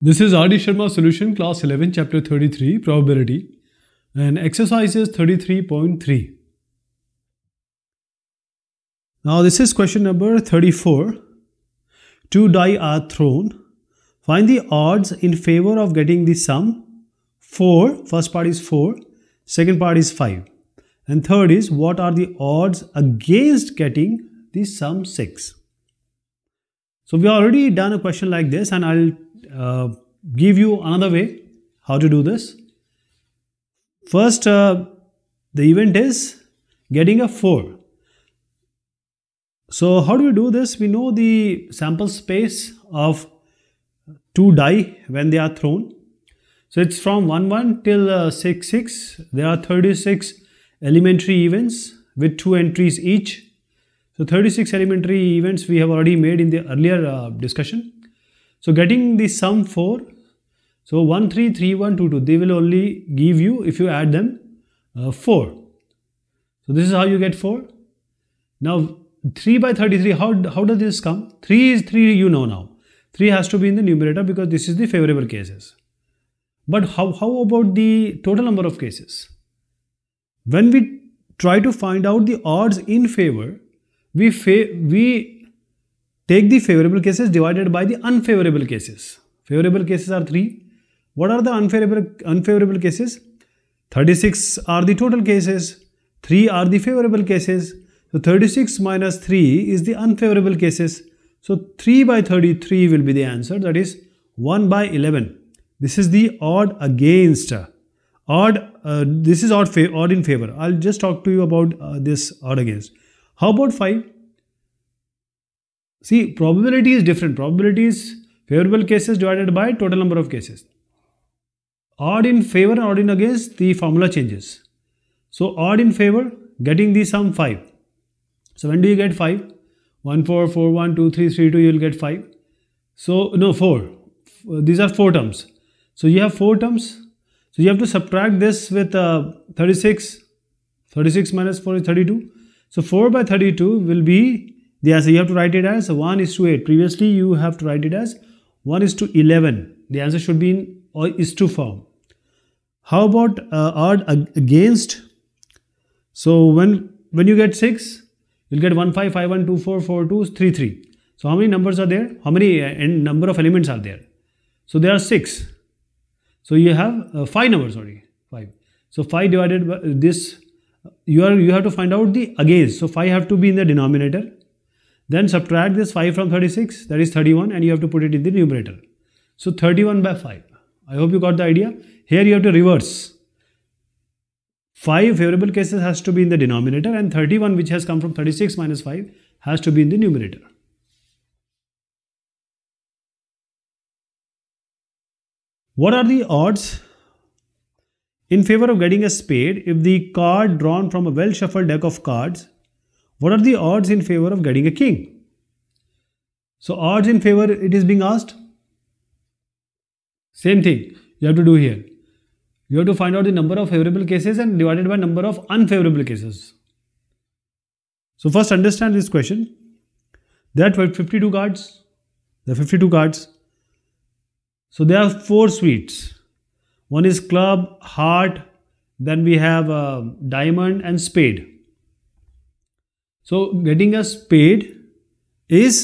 This is R.D. Sharma's solution class 11 chapter 33 probability and exercise is 33.3. Now this is question number 34. Two die are thrown. Find the odds in favor of getting the sum 4, first part is 4, second part is 5 and third is what are the odds against getting the sum 6. So we already done a question like this and I'll uh, give you another way how to do this. First, uh, the event is getting a 4. So how do we do this? We know the sample space of two die when they are thrown. So it's from 1 1 till uh, 6 6. There are 36 elementary events with two entries each. So 36 elementary events we have already made in the earlier uh, discussion. So getting the sum for so 1, 3, 3, 1, 2, 2, they will only give you if you add them uh, 4. So this is how you get 4. Now 3 by 33, how, how does this come? 3 is 3, you know now. 3 has to be in the numerator because this is the favorable cases. But how, how about the total number of cases? When we try to find out the odds in favor, we, fa we Take the favorable cases divided by the unfavorable cases. Favorable cases are 3. What are the unfavorable, unfavorable cases? 36 are the total cases. 3 are the favorable cases. So 36 minus 3 is the unfavorable cases. So 3 by 33 will be the answer that is 1 by 11. This is the odd against. Uh, odd, uh, this is odd, odd in favor. I'll just talk to you about uh, this odd against. How about 5? See, probability is different. Probability is favorable cases divided by total number of cases. Odd in favor and odd in against, the formula changes. So, odd in favor, getting the sum 5. So, when do you get 5? 1, 4, 4, 1, 2, 3, 3, 2, you will get 5. So, no, 4. These are 4 terms. So, you have 4 terms. So, you have to subtract this with uh, 36. 36 minus 4 is 32. So, 4 by 32 will be they so you have to write it as 1 is to 8. Previously, you have to write it as 1 is to 11. The answer should be in or is to form. How about uh, odd against? So when when you get 6, you'll get 1, 5, 5, 1, 2, 4, 4, 2, 3, 3. So how many numbers are there? How many uh, number of elements are there? So there are 6. So you have uh, 5 numbers already. 5. So 5 divided by this, you, are, you have to find out the against. So 5 have to be in the denominator then subtract this 5 from 36, that is 31, and you have to put it in the numerator. So 31 by 5. I hope you got the idea. Here you have to reverse. 5 favorable cases has to be in the denominator and 31 which has come from 36 minus 5 has to be in the numerator. What are the odds in favor of getting a spade if the card drawn from a well shuffled deck of cards what are the odds in favor of getting a king? So odds in favor it is being asked. Same thing you have to do here. You have to find out the number of favorable cases and divided by number of unfavorable cases. So first understand this question. There are 52 cards. There are 52 cards. So there are four suites. One is club, heart, then we have uh, diamond and spade. So getting a paid is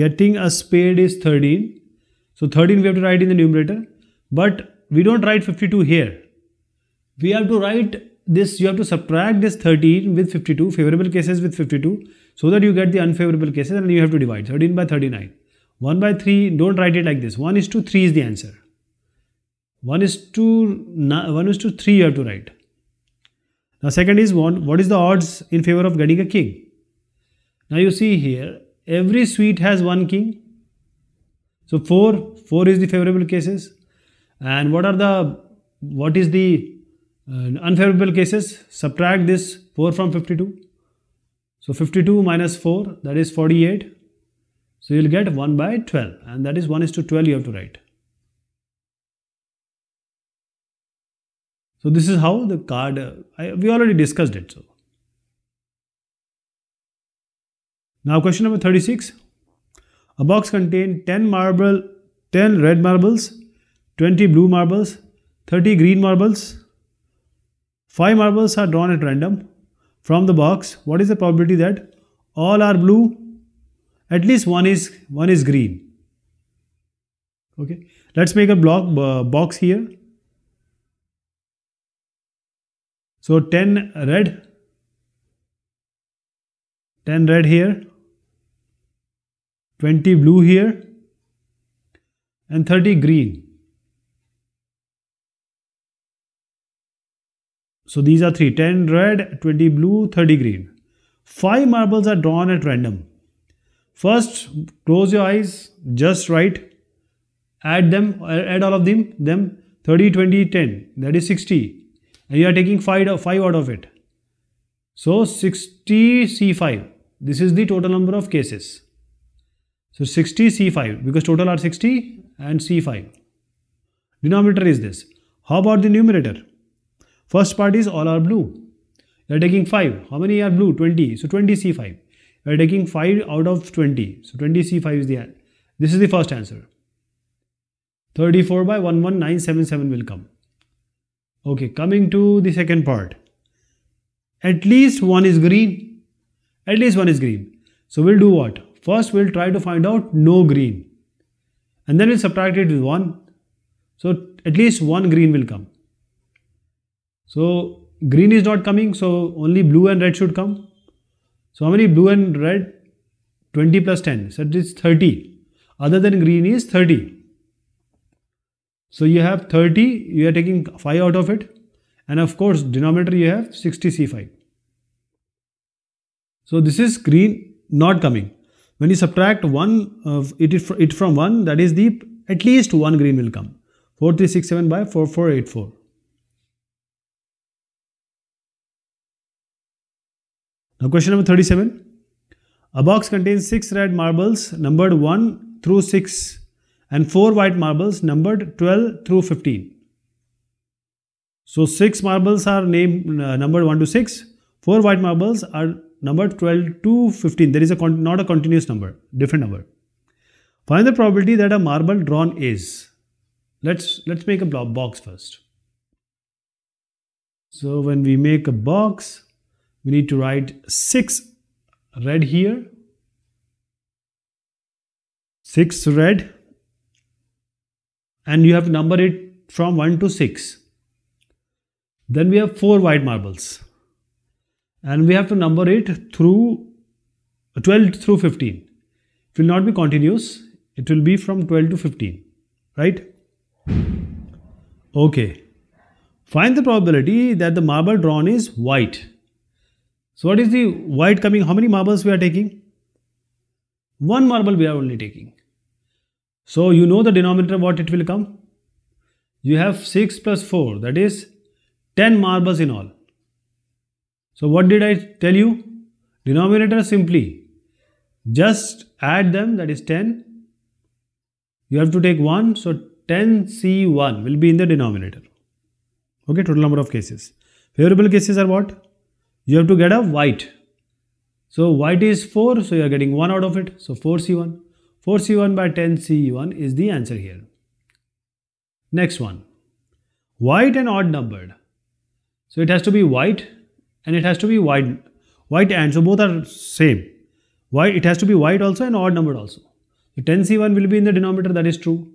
getting a paid is 13. So 13 we have to write in the numerator, but we don't write 52 here. We have to write this, you have to subtract this 13 with 52, favorable cases with 52, so that you get the unfavorable cases and you have to divide 13 by 39. 1 by 3, don't write it like this. 1 is to 3 is the answer. 1 is to 1 is to 3 you have to write. Now second is one, what is the odds in favor of getting a king? Now you see here, every suite has one king. So 4, 4 is the favorable cases. And what are the, what is the uh, unfavorable cases? Subtract this 4 from 52. So 52 minus 4, that is 48. So you'll get 1 by 12 and that is 1 is to 12 you have to write. So this is how the card, I, we already discussed it. So Now question number 36. A box contained 10 marble, 10 red marbles, 20 blue marbles, 30 green marbles. 5 marbles are drawn at random. From the box, what is the probability that all are blue, at least one is one is green. Okay, let's make a block uh, box here. So 10 red, 10 red here, 20 blue here, and 30 green. So these are 3, 10 red, 20 blue, 30 green. 5 marbles are drawn at random. First, close your eyes, just write, add them, add all of them, them 30, 20, 10, that is 60 and you are taking 5, 5 out of it. So 60 C5, this is the total number of cases. So 60 C5 because total are 60 and C5. Denominator is this. How about the numerator? First part is all are blue. You are taking 5. How many are blue? 20. So 20 C5. You are taking 5 out of 20. So 20 C5 is the answer. This is the first answer. 34 by 11977 will come. Okay, coming to the second part. At least one is green. At least one is green. So we'll do what? First, we'll try to find out no green. And then we'll subtract it with 1. So at least one green will come. So green is not coming. So only blue and red should come. So how many blue and red? 20 plus 10. So it is 30. Other than green is 30. So you have 30, you are taking 5 out of it. And of course, denominator you have 60C5. So this is green not coming. When you subtract one of it, it from 1, that is the at least one green will come. 4367 by 4484. Now question number 37. A box contains 6 red marbles numbered 1 through 6 and 4 white marbles numbered 12 through 15. So 6 marbles are named uh, numbered 1 to 6, 4 white marbles are numbered 12 to 15. There is a not a continuous number, different number. Find the probability that a marble drawn is. Let's let's make a box first. So when we make a box, we need to write 6 red here, 6 red and you have to number it from 1 to 6. Then we have four white marbles and we have to number it through uh, 12 through 15. It will not be continuous, it will be from 12 to 15, right? Okay. Find the probability that the marble drawn is white. So what is the white coming? How many marbles we are taking? One marble we are only taking. So you know the denominator what it will come. You have 6 plus 4 that is 10 marbles in all. So what did I tell you? Denominator simply just add them that is 10. You have to take 1 so 10C1 will be in the denominator. Okay total number of cases. Favorable cases are what? You have to get a white. So white is 4 so you are getting 1 out of it so 4C1. 4C1 by 10 c one is the answer here. Next one, white and odd numbered. So it has to be white and it has to be white, white and so both are same. White, it has to be white also and odd numbered also. So 10C1 will be in the denominator that is true.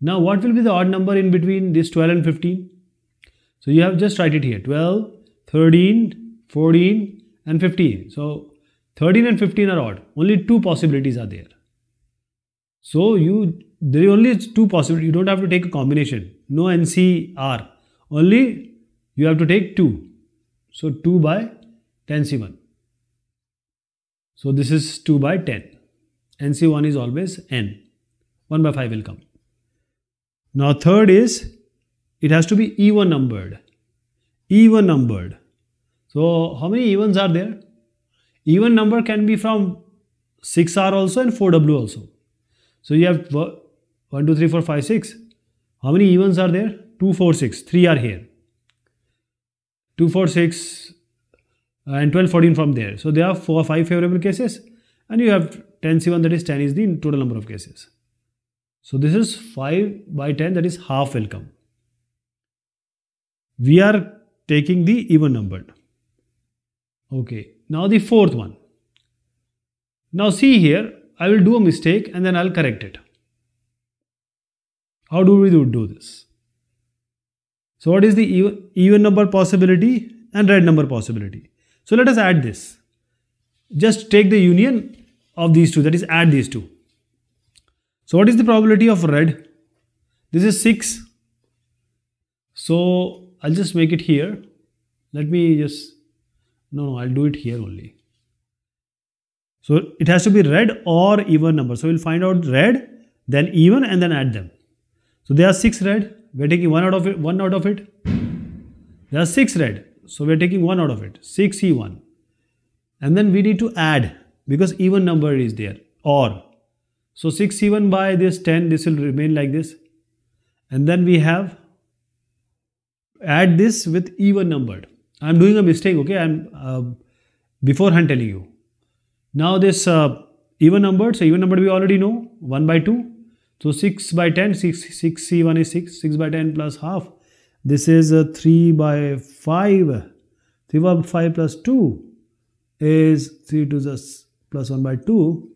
Now what will be the odd number in between this 12 and 15? So you have just write it here 12, 13, 14 and 15. So 13 and 15 are odd. Only two possibilities are there. So you there only is two possibilities. You don't have to take a combination. No NCR. Only you have to take 2. So 2 by 10 C1. So this is 2 by 10. NC1 is always N. 1 by 5 will come. Now third is it has to be even numbered. Even numbered. So how many evens are there? Even number can be from 6R also and 4W also. So you have 1, 2, 3, 4, 5, 6. How many evens are there? 2, 4, 6. 3 are here. 2, 4, 6 uh, and 12, 14 from there. So there are 4 5 favorable cases and you have 10, C one that is 10 is the total number of cases. So this is 5 by 10 that is half welcome. We are taking the even numbered. Okay. Now the fourth one. Now see here I will do a mistake and then I'll correct it. How do we do, this? So what is the even, even number possibility and red number possibility? So let us add this. Just take the union of these two, that is add these two. So what is the probability of red? This is 6. So I'll just make it here. Let me just, no, no, I'll do it here only. So it has to be red or even number. So we'll find out red, then even, and then add them. So there are six red. We're taking one out of it. One out of it. There are six red. So we're taking one out of it. Six e1, and then we need to add because even number is there. Or so 6 even by this ten. This will remain like this, and then we have add this with even numbered. I'm doing a mistake. Okay, I'm uh, beforehand telling you now this uh, even number, so even number we already know 1 by 2. So 6 by 10, 6, 6 C1 is 6, 6 by 10 plus half. This is uh, 3 by 5. 3 by 5 plus 2 is 3 to the plus 1 by 2.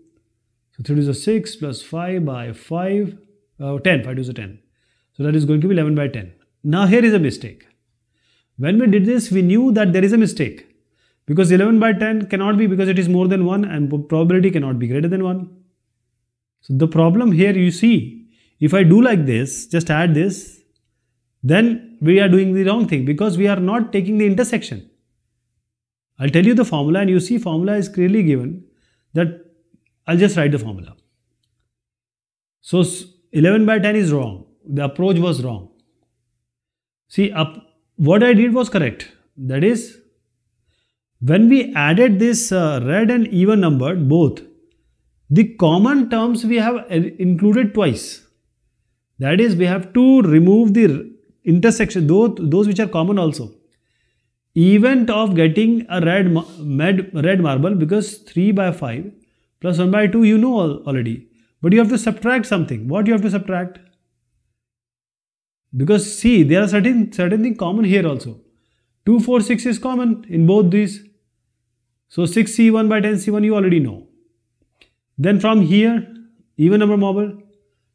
So 3 to the 6 plus 5 by 5, uh, 10, 5 to the 10. So that is going to be 11 by 10. Now here is a mistake. When we did this, we knew that there is a mistake because 11 by 10 cannot be because it is more than 1 and probability cannot be greater than 1. So the problem here you see, if I do like this, just add this, then we are doing the wrong thing because we are not taking the intersection. I'll tell you the formula and you see formula is clearly given that I'll just write the formula. So 11 by 10 is wrong. The approach was wrong. See, up, what I did was correct. That is when we added this uh, red and even numbered both, the common terms we have uh, included twice. That is, we have to remove the intersection, those which are common also. Event of getting a red, med, red marble because 3 by 5 plus 1 by 2 you know already. But you have to subtract something. What you have to subtract? Because see, there are certain, certain things common here also. 2, 4, 6 is common in both these. So 6C1 by 10C1 you already know. Then from here, even number mobile.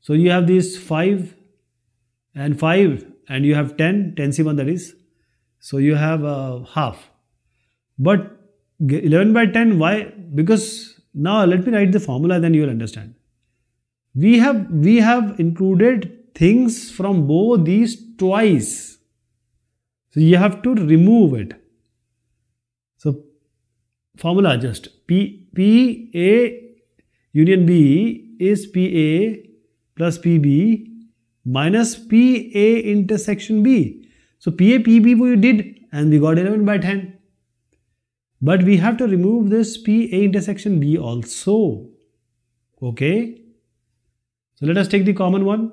So you have these 5 and 5 and you have 10, 10C1 that is. So you have uh, half. But 11 by 10, why? Because now let me write the formula then you will understand. We have, we have included things from both these twice. So you have to remove it. So formula just P, P A union B is P A plus P B minus P A intersection B. So P A P B we did and we got 11 by 10. But we have to remove this P A intersection B also. Okay. So let us take the common one.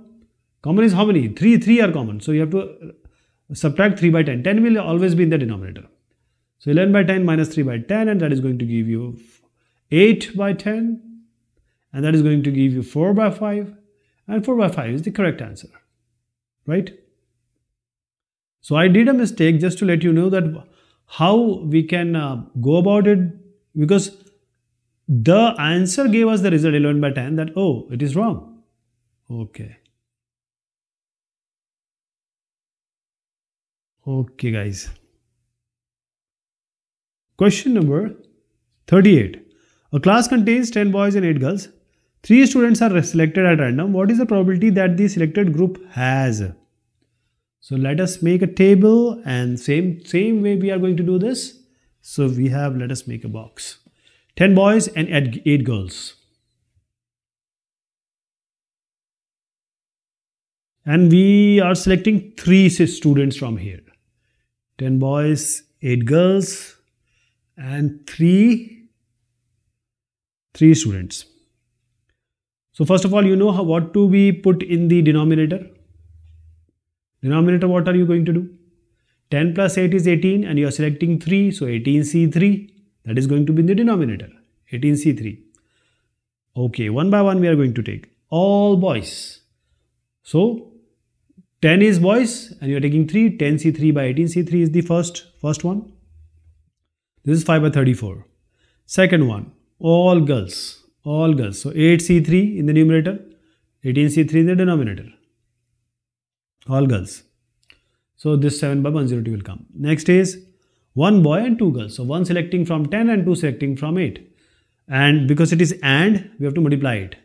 Common is how many? 3, 3 are common. So you have to subtract 3 by 10. 10 will always be in the denominator. So 11 by 10 minus 3 by 10 and that is going to give you 8 by 10 and that is going to give you 4 by 5 and 4 by 5 is the correct answer right so i did a mistake just to let you know that how we can uh, go about it because the answer gave us the result 11 by 10 that oh it is wrong okay okay guys Question number 38. A class contains 10 boys and 8 girls. 3 students are selected at random. What is the probability that the selected group has? So let us make a table and same, same way we are going to do this. So we have, let us make a box. 10 boys and 8 girls. And we are selecting 3 students from here. 10 boys, 8 girls and three three students so first of all you know how, what to be put in the denominator denominator what are you going to do 10 plus 8 is 18 and you are selecting 3 so 18c3 that is going to be in the denominator 18c3 okay one by one we are going to take all boys so 10 is boys and you are taking 3 10c3 by 18c3 is the first first one this is 5 by 34. Second one, all girls, all girls. So 8C3 in the numerator, 18C3 in the denominator. All girls. So this 7 by 102 will come. Next is one boy and two girls. So one selecting from 10 and two selecting from 8. And because it is and, we have to multiply it.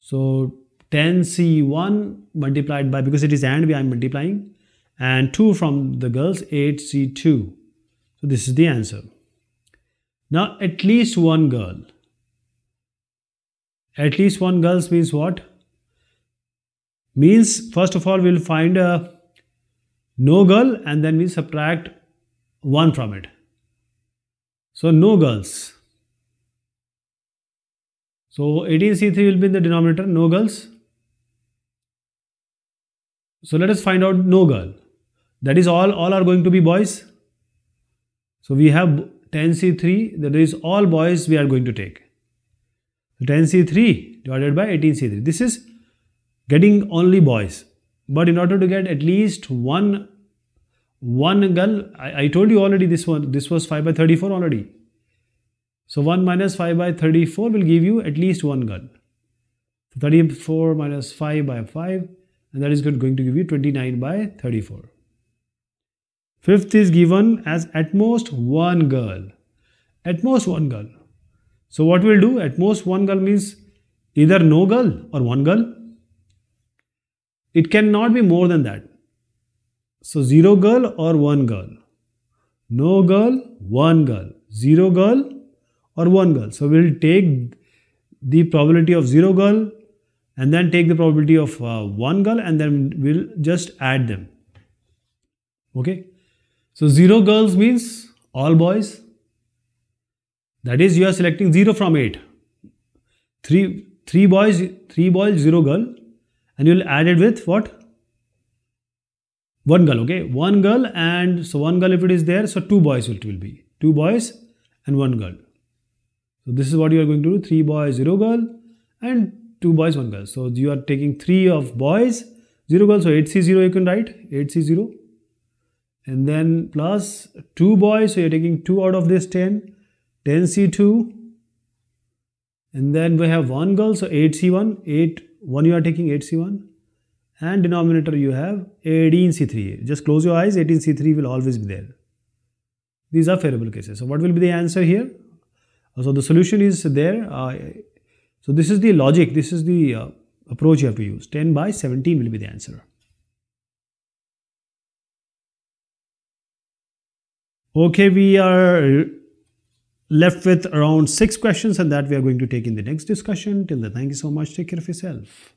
So 10C1 multiplied by, because it is and, we are multiplying. And 2 from the girls, 8C2 so this is the answer. Now at least one girl. At least one girls means what? Means first of all we'll find a no girl and then we subtract one from it. So no girls. So 18C3 will be in the denominator, no girls. So let us find out no girl. That is all, all are going to be boys. So we have 10C3 that is all boys we are going to take. 10C3 divided by 18C3. This is getting only boys. But in order to get at least one one girl, I, I told you already this one, this was 5 by 34 already. So 1 minus 5 by 34 will give you at least one girl. 34 minus 5 by 5 and that is going to give you 29 by 34. Fifth is given as at most one girl. At most one girl. So what we'll do? At most one girl means either no girl or one girl. It cannot be more than that. So zero girl or one girl. No girl, one girl. Zero girl or one girl. So we'll take the probability of zero girl and then take the probability of uh, one girl and then we'll just add them. Okay. So 0 girls means all boys. That is you are selecting 0 from 8. 3, 3 boys, 3 boys, 0 girl and you will add it with what? 1 girl, okay? 1 girl and so 1 girl if it is there, so 2 boys it will be. 2 boys and 1 girl. So this is what you are going to do. 3 boys, 0 girl and 2 boys, 1 girl. So you are taking 3 of boys, 0 girl. So 8C0 you can write. 8C0 and then plus 2 boys so you're taking 2 out of this 10 10c2 and then we have 1 girl so 8c1 8 1 you are taking 8c1 and denominator you have 18c3 just close your eyes 18c3 will always be there these are favorable cases so what will be the answer here so the solution is there uh, so this is the logic this is the uh, approach you have to use 10 by 17 will be the answer Okay, we are left with around six questions and that we are going to take in the next discussion. Till then, thank you so much. Take care of yourself.